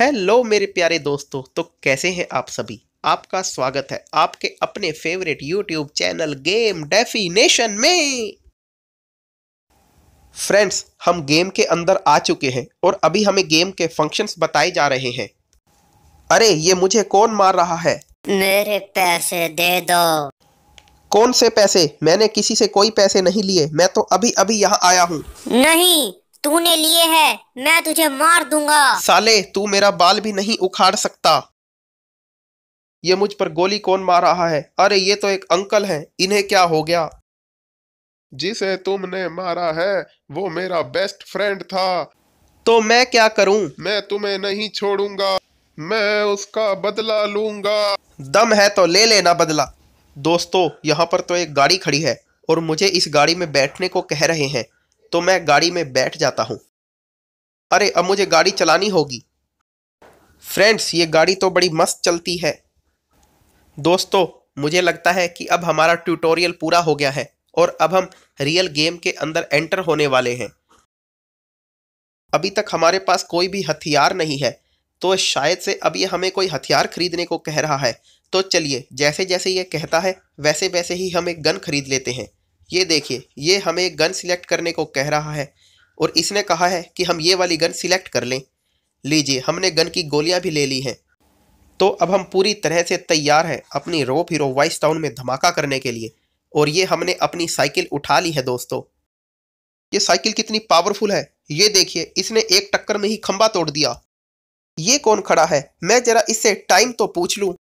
Hello मेरे प्यारे दोस्तों तो कैसे हैं आप सभी आपका स्वागत है आपके अपने favourite YouTube channel game definition में फ्रेंड्स हम गेम के अंदर आ चुके हैं और अभी हमें गेम के फंक्शंस बताए जा रहे हैं अरे ये मुझे कौन मार रहा है मेरे पैसे दे दो कौन से पैसे मैंने किसी से कोई पैसे नहीं लिए मैं तो अभी अभी यहाँ आया हूँ नहीं तूने लिए है मैं तुझे मार दूंगा साले तू मेरा बाल भी नहीं उखाड़ सकता ये मुझ पर गोली कौन मार रहा है अरे ये तो एक अंकल है इन्हें क्या हो गया जिसे तुमने मारा है वो मेरा बेस्ट फ्रेंड था तो मैं क्या करूं मैं तुम्हें नहीं छोड़ूंगा मैं उसका बदला लूंगा दम है तो ले लेना बदला दोस्तों यहाँ पर तो एक गाड़ी खड़ी है और मुझे इस गाड़ी में बैठने को कह रहे हैं तो मैं गाड़ी में बैठ जाता हूँ अरे अब मुझे गाड़ी चलानी होगी फ्रेंड्स ये गाड़ी तो बड़ी मस्त चलती है दोस्तों मुझे लगता है कि अब हमारा ट्यूटोरियल पूरा हो गया है और अब हम रियल गेम के अंदर एंटर होने वाले हैं अभी तक हमारे पास कोई भी हथियार नहीं है तो शायद से अब ये हमें कोई हथियार खरीदने को कह रहा है तो चलिए जैसे जैसे ये कहता है वैसे वैसे ही हम एक गन खरीद लेते हैं ये देखिए ये हमें गन सिलेक्ट करने को कह रहा है और इसने कहा है कि हम ये वाली गन सिलेक्ट कर लें लीजिए हमने गन की गोलियां भी ले ली हैं तो अब हम पूरी तरह से तैयार हैं अपनी रोप हीरो वाइस टाउन में धमाका करने के लिए और ये हमने अपनी साइकिल उठा ली है दोस्तों ये साइकिल कितनी पावरफुल है ये देखिए इसने एक टक्कर में ही खंबा तोड़ दिया ये कौन खड़ा है मैं जरा इससे टाइम तो पूछ लूँ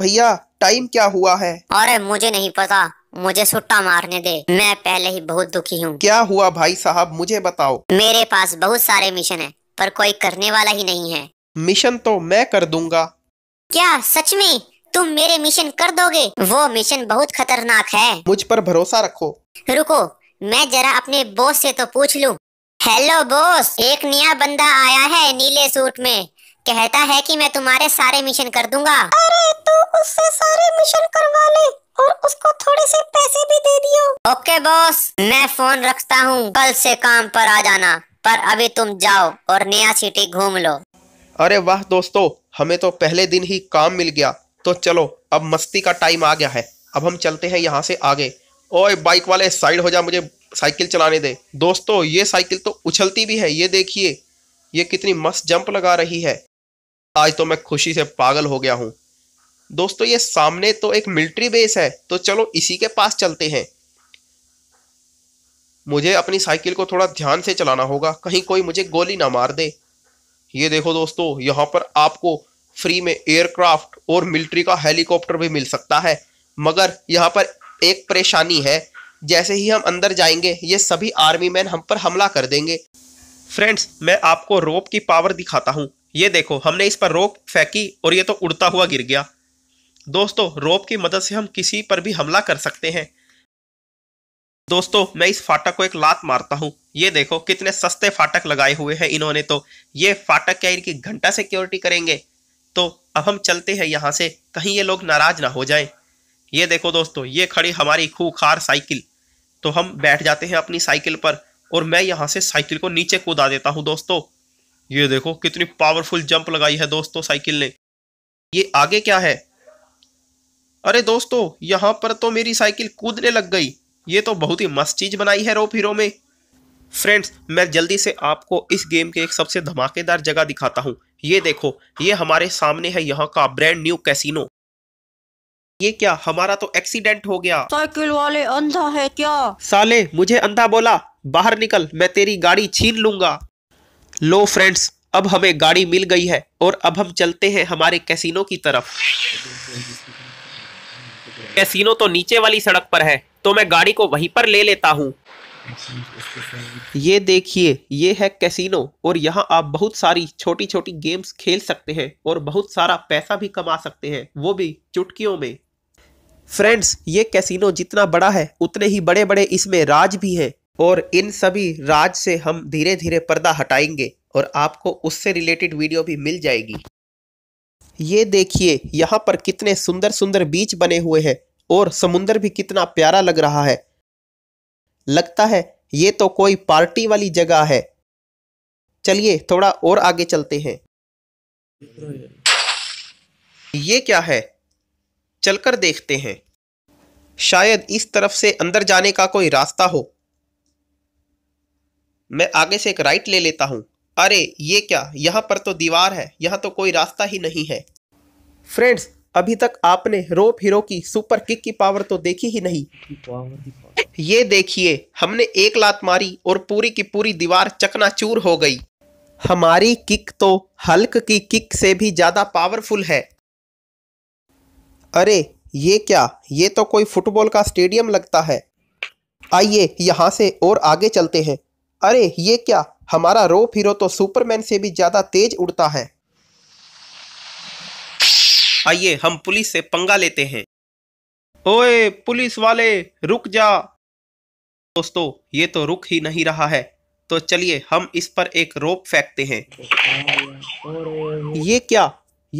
भैया टाइम क्या हुआ है अरे मुझे नहीं पता मुझे सुट्टा मारने दे मैं पहले ही बहुत दुखी हूँ क्या हुआ भाई साहब मुझे बताओ मेरे पास बहुत सारे मिशन है पर कोई करने वाला ही नहीं है मिशन तो मैं कर दूंगा क्या सच में तुम मेरे मिशन कर दोगे वो मिशन बहुत खतरनाक है मुझ पर भरोसा रखो रुको मैं जरा अपने बॉस से तो पूछ लूं। हेलो बॉस एक नया बंदा आया है नीले सूट में कहता है कि मैं तुम्हारे सारे मिशन कर दूंगा तो उससे सारे मिशन करवा ले और उसको थोड़े से पैसे भी दे दियो ओके बॉस मैं फोन रखता हूँ कल से काम पर आ जाना पर अभी तुम जाओ और नया सिटी घूम लो अरे वाह दोस्तों हमें तो पहले दिन ही काम मिल गया तो चलो अब मस्ती का टाइम आ गया है अब हम चलते हैं यहाँ से आगे ओए बाइक वाले साइड हो जा मुझे साइकिल चलाने दे दोस्तों ये साइकिल तो उछलती भी है ये देखिए ये कितनी मस्त जंप लगा रही है आज तो मैं खुशी से पागल हो गया हूँ दोस्तों ये सामने तो एक मिलिट्री बेस है तो चलो इसी के पास चलते हैं मुझे अपनी साइकिल को थोड़ा ध्यान से चलाना होगा कहीं कोई मुझे गोली ना मार दे ये देखो दोस्तों यहाँ पर आपको फ्री में एयरक्राफ्ट और मिलिट्री का हेलीकॉप्टर भी मिल सकता है मगर यहाँ पर एक परेशानी है जैसे ही हम अंदर जाएंगे ये सभी आर्मी मैन हम पर हमला कर देंगे फ्रेंड्स मैं आपको रोप की पावर दिखाता हूँ ये देखो हमने इस पर रोप फेंकी और ये तो उड़ता हुआ गिर गया दोस्तों रोप की मदद से हम किसी पर भी हमला कर सकते हैं दोस्तों मैं इस फाटक को एक लात मारता हूँ ये देखो कितने सस्ते फाटक लगाए हुए हैं इन्होंने तो ये फाटक क्या इनकी घंटा सिक्योरिटी करेंगे तो अब हम चलते हैं यहाँ से कहीं ये लोग नाराज ना हो जाएं ये देखो दोस्तों ये खड़ी हमारी खूखार साइकिल तो हम बैठ जाते हैं अपनी साइकिल पर और मैं यहाँ से साइकिल को नीचे कूदा देता हूँ दोस्तों ये देखो कितनी पावरफुल जंप लगाई है दोस्तों साइकिल ने ये आगे क्या है अरे दोस्तों यहाँ पर तो मेरी साइकिल कूदने लग गई ये तो बहुत ही मस्त चीज़ बनाई है रोप हीरो में फ्रेंड्स मैं जल्दी से आपको इस गेम के एक सबसे धमाकेदार जगह दिखाता हूँ ये देखो ये हमारे सामने है यहाँ का ब्रांड न्यू कैसीनो ये क्या हमारा तो एक्सीडेंट हो गया साइकिल वाले अंधा है क्या साले मुझे अंधा बोला बाहर निकल मैं तेरी गाड़ी छीन लूंगा लो फ्रेंड्स अब हमें गाड़ी मिल गई है और अब हम चलते हैं हमारे कैसीनो की तरफ कैसीनो तो नीचे वाली सड़क पर है तो मैं गाड़ी को वहीं पर ले लेता हूँ ये देखिए ये है कैसीनो और यहाँ आप बहुत सारी छोटी छोटी गेम्स खेल सकते हैं और बहुत सारा पैसा भी कमा सकते हैं वो भी चुटकियों में फ्रेंड्स ये कैसीनो जितना बड़ा है उतने ही बड़े बड़े इसमें राज भी हैं और इन सभी राज से हम धीरे धीरे पर्दा हटाएंगे और आपको उससे रिलेटेड वीडियो भी मिल जाएगी ये देखिए यहाँ पर कितने सुंदर सुंदर बीच बने हुए हैं और समुंदर भी कितना प्यारा लग रहा है लगता है ये तो कोई पार्टी वाली जगह है चलिए थोड़ा और आगे चलते हैं ये क्या है चलकर देखते हैं शायद इस तरफ से अंदर जाने का कोई रास्ता हो मैं आगे से एक राइट ले लेता हूँ अरे ये क्या यहाँ पर तो दीवार है यहाँ तो कोई रास्ता ही नहीं है फ्रेंड्स अभी तक आपने रोप हीरो की सुपर किक की पावर तो देखी ही नहीं ये देखिए हमने एक लात मारी और पूरी की पूरी दीवार चकनाचूर हो गई हमारी किक तो हल्क की किक से भी ज़्यादा पावरफुल है अरे ये क्या ये तो कोई फुटबॉल का स्टेडियम लगता है आइए यहाँ से और आगे चलते हैं अरे ये क्या हमारा रोप हीरो तो सुपरमैन से भी ज्यादा तेज उड़ता है आइए हम पुलिस से पंगा लेते हैं ओए पुलिस वाले रुक जा दोस्तों ये तो रुक ही नहीं रहा है तो चलिए हम इस पर एक रोप फेंकते हैं ये क्या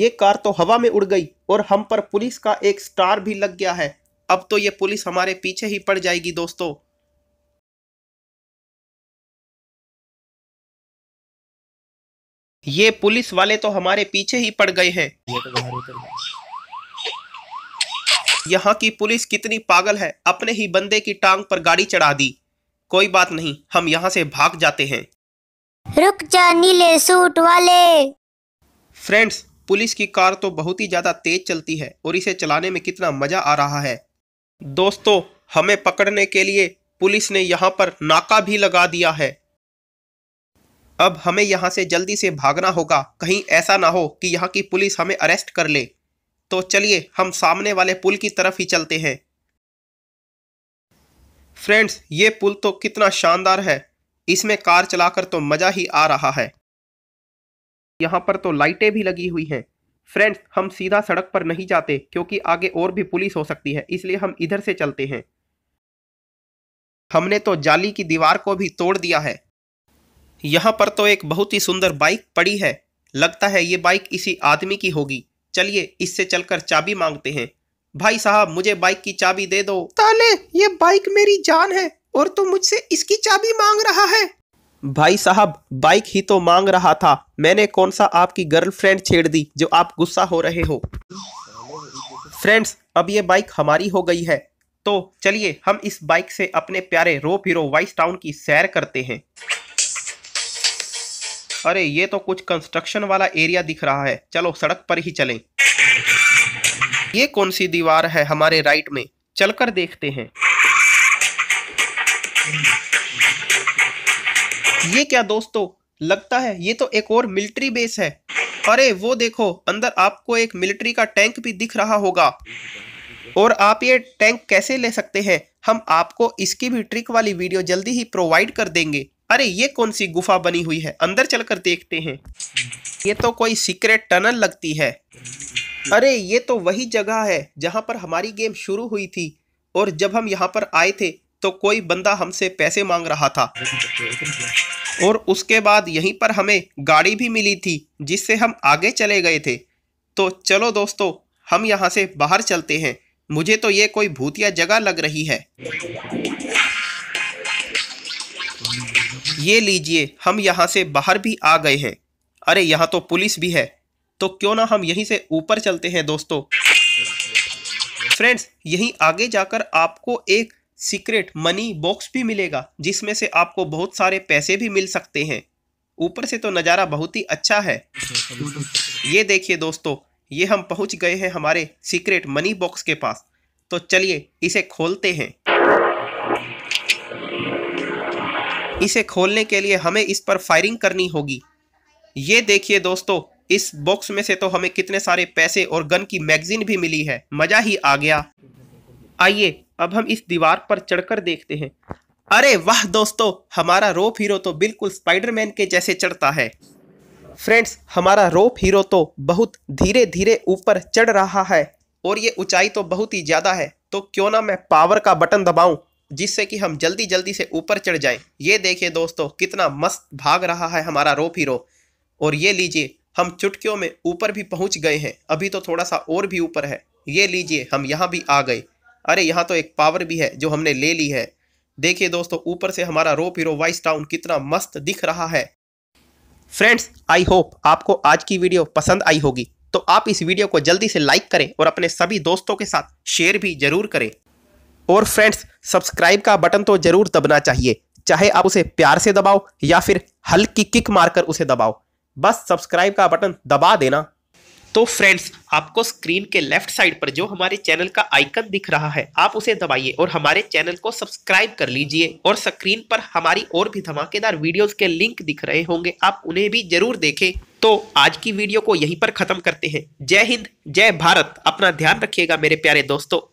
ये कार तो हवा में उड़ गई और हम पर पुलिस का एक स्टार भी लग गया है अब तो ये पुलिस हमारे पीछे ही पड़ जाएगी दोस्तों ये पुलिस वाले तो हमारे पीछे ही पड़ गए हैं तो यहाँ की पुलिस कितनी पागल है अपने ही बंदे की टांग पर गाड़ी चढ़ा दी कोई बात नहीं हम यहाँ से भाग जाते हैं रुक जा नीले सूट वाले फ्रेंड्स पुलिस की कार तो बहुत ही ज्यादा तेज चलती है और इसे चलाने में कितना मजा आ रहा है दोस्तों हमें पकड़ने के लिए पुलिस ने यहाँ पर नाका भी लगा दिया है अब हमें यहाँ से जल्दी से भागना होगा कहीं ऐसा ना हो कि यहाँ की पुलिस हमें अरेस्ट कर ले तो चलिए हम सामने वाले पुल की तरफ ही चलते हैं फ्रेंड्स ये पुल तो कितना शानदार है इसमें कार चलाकर तो मज़ा ही आ रहा है यहाँ पर तो लाइटें भी लगी हुई हैं फ्रेंड्स हम सीधा सड़क पर नहीं जाते क्योंकि आगे और भी पुलिस हो सकती है इसलिए हम इधर से चलते हैं हमने तो जाली की दीवार को भी तोड़ दिया है यहाँ पर तो एक बहुत ही सुंदर बाइक पड़ी है लगता है ये बाइक इसी आदमी की होगी चलिए इससे चलकर चाबी मांगते हैं भाई साहब मुझे बाइक की चाबी दे दो ताले ये बाइक मेरी जान है और तू तो मुझसे इसकी चाबी मांग रहा है भाई साहब बाइक ही तो मांग रहा था मैंने कौन सा आपकी गर्लफ्रेंड छेड़ दी जो आप गुस्सा हो रहे हो फ्रेंड्स अब ये बाइक हमारी हो गई है तो चलिए हम इस बाइक से अपने प्यारे रोप हीरो वाइस टाउन की सैर करते हैं अरे ये तो कुछ कंस्ट्रक्शन वाला एरिया दिख रहा है चलो सड़क पर ही चलें ये कौन सी दीवार है हमारे राइट में चलकर देखते हैं ये क्या दोस्तों लगता है ये तो एक और मिलिट्री बेस है अरे वो देखो अंदर आपको एक मिलिट्री का टैंक भी दिख रहा होगा और आप ये टैंक कैसे ले सकते हैं हम आपको इसकी भी ट्रिक वाली वीडियो जल्दी ही प्रोवाइड कर देंगे अरे ये कौन सी गुफा बनी हुई है अंदर चलकर देखते हैं ये तो कोई सीक्रेट टनल लगती है अरे ये तो वही जगह है जहाँ पर हमारी गेम शुरू हुई थी और जब हम यहाँ पर आए थे तो कोई बंदा हमसे पैसे मांग रहा था और उसके बाद यहीं पर हमें गाड़ी भी मिली थी जिससे हम आगे चले गए थे तो चलो दोस्तों हम यहाँ से बाहर चलते हैं मुझे तो ये कोई भूतिया जगह लग रही है ये लीजिए हम यहाँ से बाहर भी आ गए हैं अरे यहाँ तो पुलिस भी है तो क्यों ना हम यहीं से ऊपर चलते हैं दोस्तों फ्रेंड्स यहीं आगे जाकर आपको एक सीक्रेट मनी बॉक्स भी मिलेगा जिसमें से आपको बहुत सारे पैसे भी मिल सकते हैं ऊपर से तो नज़ारा बहुत ही अच्छा है ये देखिए दोस्तों ये हम पहुंच गए हैं हमारे सीक्रेट मनी बॉक्स के पास तो चलिए इसे खोलते हैं इसे खोलने के लिए हमें इस पर फायरिंग करनी होगी ये देखिए दोस्तों इस बॉक्स में से तो हमें कितने सारे पैसे और गन की मैगजीन भी मिली है मज़ा ही आ गया आइए अब हम इस दीवार पर चढ़कर देखते हैं अरे वाह दोस्तों हमारा रोप हीरो तो बिल्कुल स्पाइडरमैन के जैसे चढ़ता है फ्रेंड्स हमारा रोप हीरो तो बहुत धीरे धीरे ऊपर चढ़ रहा है और ये ऊंचाई तो बहुत ही ज़्यादा है तो क्यों ना मैं पावर का बटन दबाऊं जिससे कि हम जल्दी जल्दी से ऊपर चढ़ जाएं ये देखिए दोस्तों कितना मस्त भाग रहा है हमारा रोप हीरो और ये लीजिए हम चुटकियों में ऊपर भी पहुंच गए हैं अभी तो थोड़ा सा और भी ऊपर है ये लीजिए हम यहाँ भी आ गए अरे यहाँ तो एक पावर भी है जो हमने ले ली है देखिए दोस्तों ऊपर से हमारा रोप हीरो वाइस टाउन कितना मस्त दिख रहा है फ्रेंड्स आई होप आपको आज की वीडियो पसंद आई होगी तो आप इस वीडियो को जल्दी से लाइक करें और अपने सभी दोस्तों के साथ शेयर भी जरूर करें और फ्रेंड्स सब्सक्राइब का बटन तो जरूर दबना चाहिए चाहे आप उसे प्यार से दबाओ या फिर हल्की किक मारकर उसे दबाओ बस सब्सक्राइब का बटन दबा देना तो फ्रेंड्स आपको स्क्रीन के लेफ्ट साइड पर जो हमारे चैनल का आइकन दिख रहा है आप उसे दबाइए और हमारे चैनल को सब्सक्राइब कर लीजिए और स्क्रीन पर हमारी और भी धमाकेदार वीडियोस के लिंक दिख रहे होंगे आप उन्हें भी जरूर देखें तो आज की वीडियो को यहीं पर खत्म करते हैं जय हिंद जय भारत अपना ध्यान रखिएगा मेरे प्यारे दोस्तों